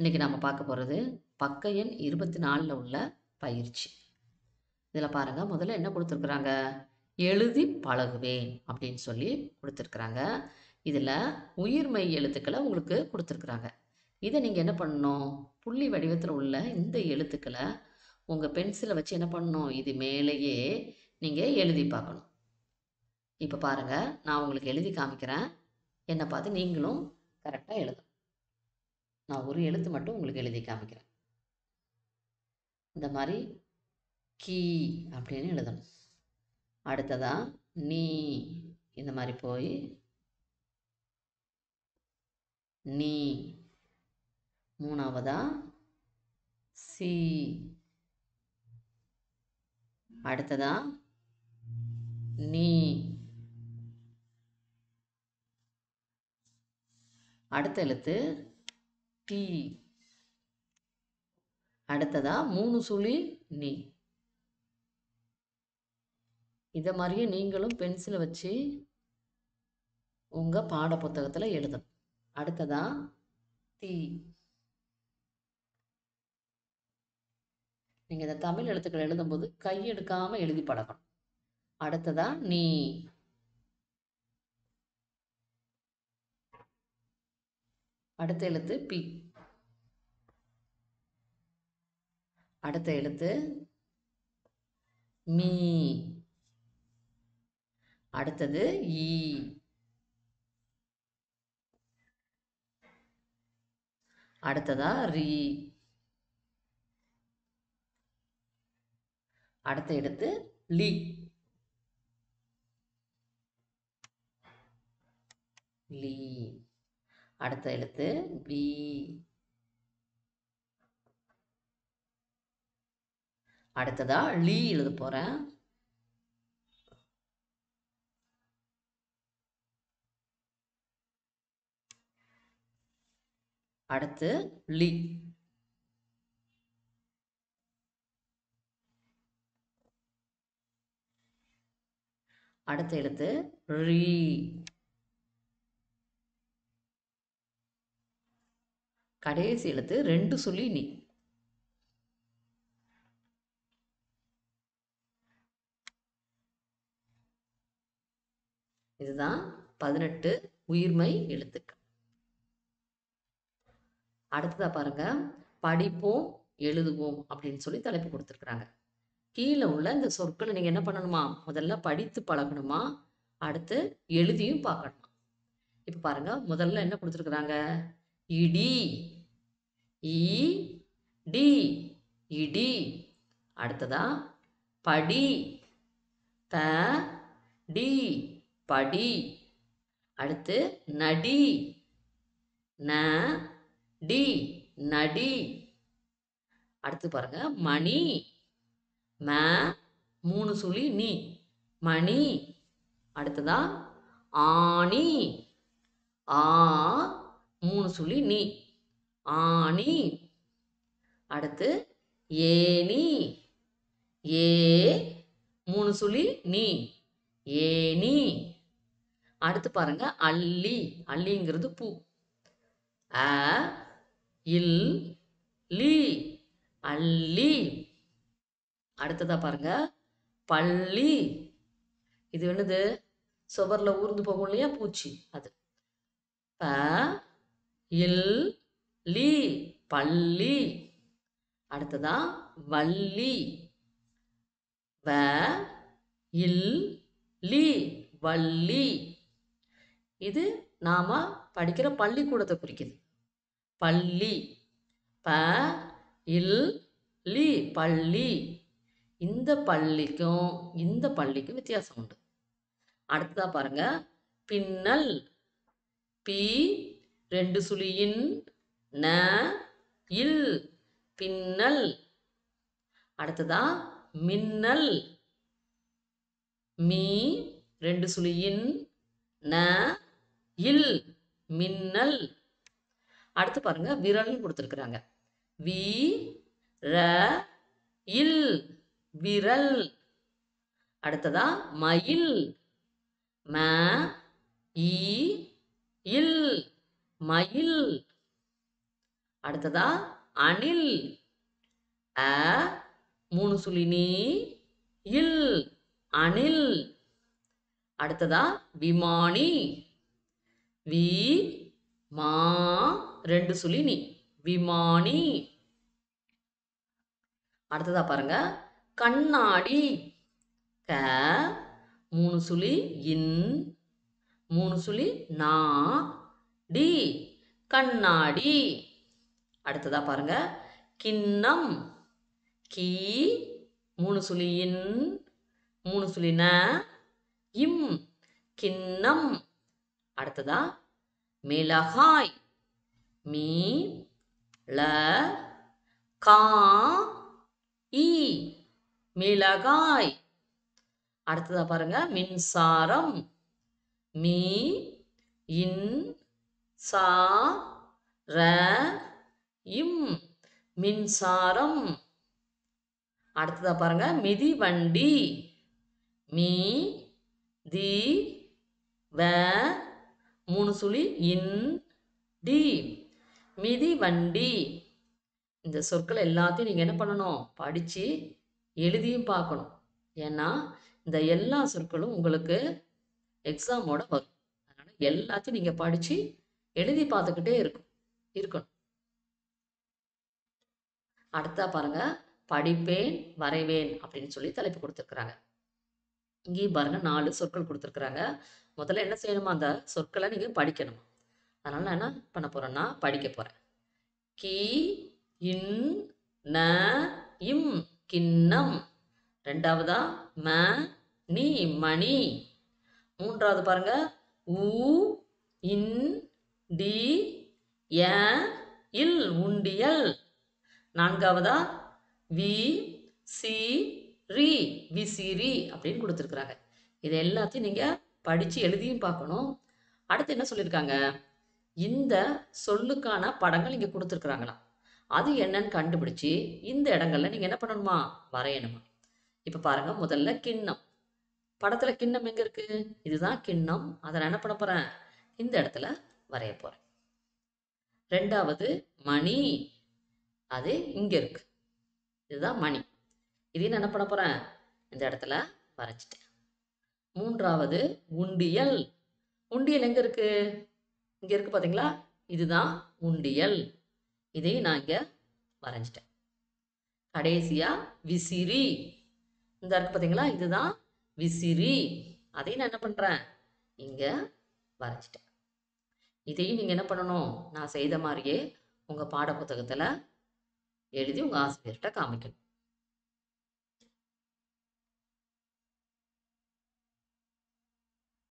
இன்றைக்கி நம்ம பார்க்க போகிறது பக்க எண் இருபத்தி நாலில் உள்ள பயிற்சி இதில் பாருங்கள் முதல்ல என்ன கொடுத்துருக்குறாங்க எழுதி பழகுவேன் அப்படின்னு சொல்லி கொடுத்துருக்குறாங்க இதில் உயிர்மை எழுத்துக்களை உங்களுக்கு கொடுத்துருக்குறாங்க இதை நீங்கள் என்ன பண்ணணும் புள்ளி வடிவத்தில் உள்ள இந்த எழுத்துக்களை உங்கள் பென்சிலை வச்சு என்ன பண்ணணும் இது மேலேயே நீங்கள் எழுதி பார்க்கணும் இப்போ பாருங்கள் நான் உங்களுக்கு எழுதி காமிக்கிறேன் என்னை பார்த்து நீங்களும் கரெக்டாக எழுதணும் நான் ஒரு எழுத்து மட்டும் உங்களுக்கு எழுதி காமிக்கிறேன் இந்த மாதிரி கீ அப்படின்னு எழுதணும் அடுத்ததாக நீ இந்த மாதிரி போய் நீ மூணாவதா சி அடுத்ததா நீ அடுத்த எழுத்து டி அடுத்ததா மூணு சுழி நீ இதை மாதிரியே நீங்களும் பென்சிலை வச்சு உங்கள் பாட புத்தகத்தில் எழுதணும் அடுத்ததா டி நீங்கள் இந்த தமிழ் எழுத்துக்கள் எழுதும்போது கை எடுக்காமல் எழுதி பழகணும் அடுத்ததா நீ அடுத்த எழுத்து பி அடுத்த எழுத்து மீ அடுத்தது ஈ அடுத்ததா ரீ அடுத்த எடுத்து லீ லீ அடுத்த எழுத்து பி அடுத்ததாக லீ எழுத போகிறேன் அடுத்து லி அடுத்த எழுத்து ரீ கடைசி எழுத்து ரெண்டு சொல்லி நீ இதுதான் பதினெட்டு உயிர்மை எழுத்துக்கள் அடுத்ததா பாருங்க படிப்போம் எழுதுவோம் அப்படின்னு சொல்லி தலைப்பு கொடுத்துருக்குறாங்க கீழே உள்ள இந்த சொற்களை நீங்கள் என்ன பண்ணணுமா முதல்ல படித்து பழகணுமா அடுத்து எழுதியும் பார்க்கணுமா இப்போ பாருங்க முதல்ல என்ன கொடுத்துருக்குறாங்க இடி இடி இடி அடுத்ததா படி ப டி படி அடுத்து நடி ந டி நடி அடுத்து பாருங்க மணி ம மூணு சுழி நீ மணி அடுத்துதான் ஆணி ஆ மூணு சுழி நீ ஆணி அடுத்து ஏணி ஏ மூணு சுழி நீ ஏணி அடுத்து பாருங்க அள்ளி அள்ளிங்கிறது பூ அ இல் லி அள்ளி அடுத்ததா பாருங்க பள்ளி இது என்னது சுவரில் ஊர்ந்து போகும் இல்லையா பூச்சி அது ப இல் லி பள்ளி அடுத்ததா வள்ளி வ இல் லி வள்ளி இது நாம் படிக்கிற பள்ளிக்கூடத்தை குறிக்குது பள்ளி ப இல் லி பள்ளி இந்த பள்ளிக்கும் இந்த பள்ளிக்கும் வித்தியாசம் உண்டு அடுத்ததாக பாருங்க பின்னல் பி ரெண்டு சுழியின் ந இல் பின்னல் அடுத்ததா மின்னல் மீ ரெண்டு சுழியின் ந இல் மின்னல் அடுத்து பாருங்க விரல்னு கொடுத்துருக்குறாங்க வி ர இல் விரல் அடுத்ததா மயில் ம இ இல் மயில் அடுத்ததா அணில் அ மூணு சுழினி இல் அணில் அடுத்ததா விமானி வி மா ரெண்டு சுழி நீ விமானி அடுத்ததா பாருங்க கண்ணாடி க மூணு சுழி இன் மூணு சுழி நா டி கண்ணாடி அடுத்ததா பாருங்க கிண்ணம் கி மூணு சுழி இன் மூணு சுழி ந இம் கிண்ணம் அடுத்ததா மிளகாய் மீ ல கா இ மிளகாய் அடுத்ததா பாருங்க மின்சாரம் மீ இன் சா ர இம் மின்சாரம் அடுத்ததா பாருங்க மிதிவண்டி மீ தி வ மூணு சுழி இன் டி மிதி வண்டி இந்த சொற்கள் எல்லாத்தையும் நீங்கள் என்ன பண்ணணும் படித்து எழுதியும் பார்க்கணும் ஏன்னா இந்த எல்லா சொற்களும் உங்களுக்கு எக்ஸாமோட வரும் அதனால் எல்லாத்தையும் நீங்கள் படித்து எழுதி பார்த்துக்கிட்டே இருக்கும் இருக்கணும் அடுத்தா பாருங்க படிப்பேன் வரைவேன் அப்படின்னு சொல்லி தலைப்பு கொடுத்துருக்குறாங்க இங்கேயும் பாருங்கள் நாலு சொற்கள் கொடுத்துருக்குறாங்க முதல்ல என்ன செய்யணுமா அந்த சொற்களை நீங்கள் படிக்கணுமா அதனால் நான் என்ன பண்ண போகிறேன்னா படிக்க போகிறேன் கி இன் ந இம் கிண்ணம் ரெண்டாவதா ம நீ மணி மூன்றாவது பாருங்க ஊ இன் டி ய இல் உண்டியல் நான்காவதா வி சி ரீ விசிறி அப்படின்னு கொடுத்துருக்குறாங்க இது எல்லாத்தையும் நீங்கள் படித்து எழுதியும் பார்க்கணும் அடுத்து என்ன சொல்லியிருக்காங்க இந்த சொல்லுக்கான படங்கள் இங்கே கொடுத்துருக்குறாங்களாம் அது என்னன்னு கண்டுபிடிச்சி இந்த இடங்கள்ல நீங்கள் என்ன பண்ணணுமா வரையணுமா இப்போ பாருங்க முதல்ல கிண்ணம் படத்தில் கிண்ணம் எங்கே இருக்குது இதுதான் கிண்ணம் அதை நான் என்ன பண்ண போகிறேன் இந்த இடத்துல வரைய போகிறேன் ரெண்டாவது மணி அது இங்கே இருக்கு இதுதான் மணி இதையும் என்ன பண்ண போறேன் இந்த இடத்துல வரைச்சிட்டேன் மூன்றாவது உண்டியல் உண்டியல் எங்கே இருக்குது இங்கே இருக்குது பார்த்தீங்களா இதுதான் உண்டியல் இதையும் நான் இங்கே வரைஞ்சிட்டேன் கடைசியாக விசிறி இந்த இருக்குது பார்த்தீங்களா இதுதான் விசிறி அதையும் நான் என்ன பண்ணுறேன் இங்கே வரைஞ்சிட்டேன் இதையும் நீங்கள் என்ன பண்ணணும் நான் செய்த மாதிரியே உங்கள் புத்தகத்துல எழுதி உங்கள் ஆசிரியர்கிட்ட காமிக்கணும்